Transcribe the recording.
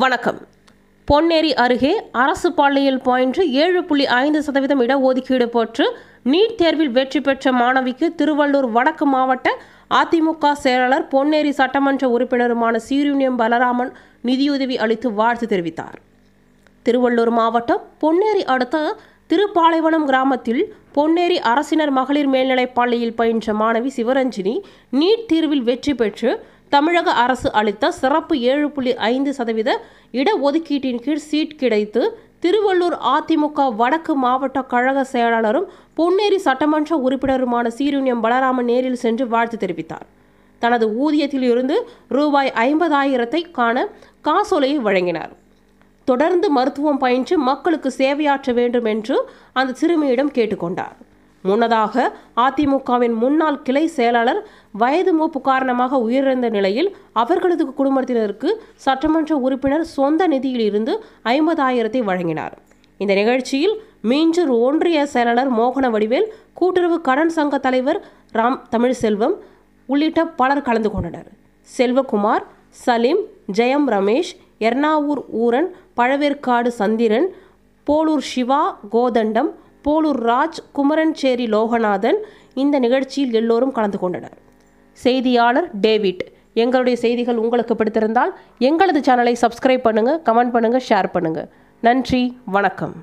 வணக்கம் பொன்னேரி அருகே அரசு பள்ளியில் பயின்று ஏழு புள்ளி ஐந்து சதவீதம் இடஒதுக்கீடு பெற்று நீட் தேர்வில் வெற்றி பெற்ற மாணவிக்கு திருவள்ளூர் வடக்கு மாவட்ட அதிமுக செயலாளர் பொன்னேரி சட்டமன்ற உறுப்பினருமான சீரூனியம் பலராமன் நிதியுதவி அளித்து வாழ்த்து தெரிவித்தார் திருவள்ளூர் மாவட்டம் பொன்னேரி அடுத்த திருப்பாலைவனம் கிராமத்தில் பொன்னேரி அரசினர் மகளிர் மேல்நிலைப் பள்ளியில் பயின்ற மாணவி சிவரஞ்சினி நீட் தேர்வில் வெற்றி பெற்று தமிழக அரசு அளித்த சிறப்பு ஏழு புள்ளி ஐந்து சதவீத இடஒதுக்கீட்டின் கீழ் சீட் கிடைத்து திருவள்ளூர் அதிமுக வடக்கு மாவட்ட கழக செயலாளரும் பொன்னேரி சட்டமன்ற உறுப்பினருமான சீருண்யம் பலராமன் நேரில் சென்று வாழ்த்து தெரிவித்தார் தனது ஊதியத்தில் இருந்து ரூபாய் ஐம்பதாயிரத்தை காண காசோலையை வழங்கினார் தொடர்ந்து மருத்துவம் பயின்று மக்களுக்கு சேவையாற்ற வேண்டும் என்று அந்த சிறுமியிடம் கேட்டுக்கொண்டார் முன்னதாக அதிமுகவின் முன்னாள் கிளை செயலாளர் வயது மூப்பு காரணமாக உயிரிழந்த நிலையில் அவர்களது குடும்பத்தினருக்கு சட்டமன்ற உறுப்பினர் சொந்த நிதியிலிருந்து ஐம்பதாயிரத்தை வழங்கினார் இந்த நிகழ்ச்சியில் மீஞ்சூர் ஒன்றிய செயலாளர் மோகன வடிவேல் கூட்டுறவு கடன் சங்க தலைவர் ராம் தமிழ்செல்வம் உள்ளிட்ட பலர் கலந்து கொண்டனர் செல்வகுமார் சலீம் ஜெயம் ரமேஷ் எர்ணாவூர் ஊரன் பழவேற்காடு சந்திரன் போலூர் சிவா கோதண்டம் போலூர் ராஜ் குமரன்சேரி லோகநாதன் இந்த நிகழ்ச்சியில் எல்லோரும் கலந்து கொண்டனர் செய்தியாளர் டேவிட் எங்களுடைய செய்திகள் உங்களுக்கு பிடித்திருந்தால் எங்களது சேனலை சப்ஸ்கிரைப் பண்ணுங்கள் கமெண்ட் பண்ணுங்கள் ஷேர் பண்ணுங்கள் நன்றி வணக்கம்